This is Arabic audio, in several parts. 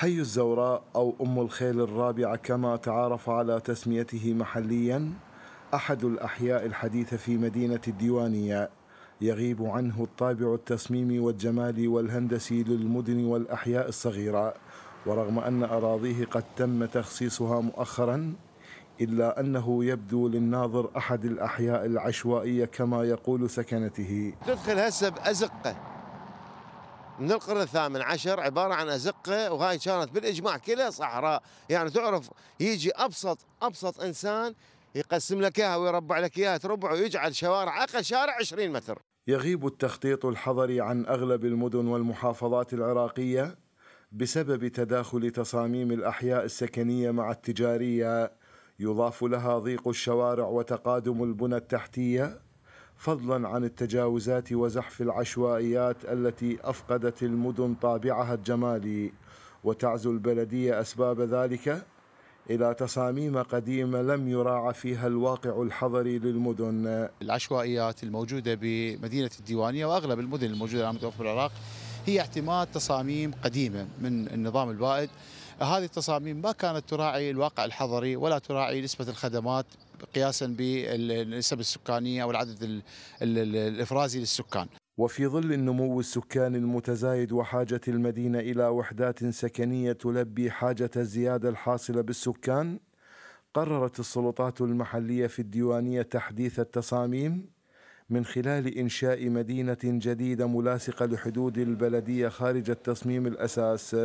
حي الزوراء أو أم الخيل الرابعة كما تعارف على تسميته محليا أحد الأحياء الحديثة في مدينة الديوانية يغيب عنه الطابع التصميمي والجمالي والهندسي للمدن والأحياء الصغيرة ورغم أن أراضيه قد تم تخصيصها مؤخرا إلا أنه يبدو للناظر أحد الأحياء العشوائية كما يقول سكنته تدخل هسه بأزقة من القرن الثامن عشر عبارة عن أزقة وهاي كانت بالإجماع كلها صحراء يعني تعرف يجي أبسط أبسط إنسان يقسم لك اياها ويربع لك اياها تربع ويجعل شوارع اقل شارع 20 متر. يغيب التخطيط الحضري عن اغلب المدن والمحافظات العراقيه بسبب تداخل تصاميم الاحياء السكنيه مع التجاريه يضاف لها ضيق الشوارع وتقادم البنى التحتيه فضلا عن التجاوزات وزحف العشوائيات التي افقدت المدن طابعها الجمالي وتعزو البلديه اسباب ذلك الى تصاميم قديمه لم يراعى فيها الواقع الحضري للمدن. العشوائيات الموجوده بمدينه الديوانيه واغلب المدن الموجوده الان متوفره بالعراق هي اعتماد تصاميم قديمه من النظام البائد. هذه التصاميم ما كانت تراعي الواقع الحضري ولا تراعي نسبه الخدمات قياسا بالنسب السكانيه او العدد الافرازي للسكان. وفي ظل النمو السكاني المتزايد وحاجة المدينة إلى وحدات سكنية تلبي حاجة الزيادة الحاصلة بالسكان، قررت السلطات المحلية في الديوانية تحديث التصاميم من خلال إنشاء مدينة جديدة ملاصقة لحدود البلدية خارج التصميم الأساس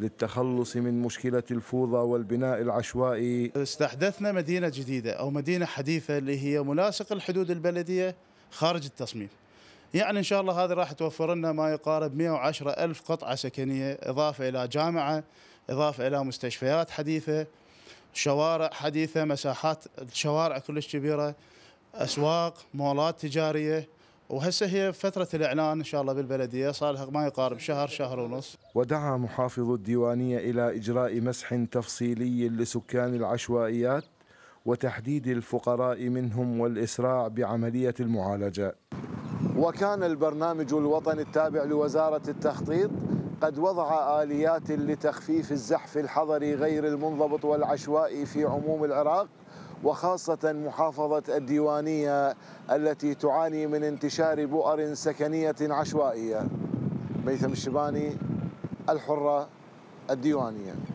للتخلص من مشكلة الفوضى والبناء العشوائي استحدثنا مدينة جديدة أو مدينة حديثة اللي هي ملاصق الحدود البلدية خارج التصميم يعني إن شاء الله هذه راح توفر لنا ما يقارب 110 ألف قطعة سكنية إضافة إلى جامعة إضافة إلى مستشفيات حديثة شوارع حديثة مساحات الشوارع كلش كبيرة أسواق مولات تجارية وهسه هي فترة الإعلان إن شاء الله بالبلدية صار لها ما يقارب شهر شهر ونص ودعا محافظ الديوانية إلى إجراء مسح تفصيلي لسكان العشوائيات وتحديد الفقراء منهم والإسراع بعملية المعالجة وكان البرنامج الوطني التابع لوزارة التخطيط قد وضع آليات لتخفيف الزحف الحضري غير المنضبط والعشوائي في عموم العراق وخاصة محافظة الديوانية التي تعاني من انتشار بؤر سكنية عشوائية ميثم الشباني الحرة الديوانية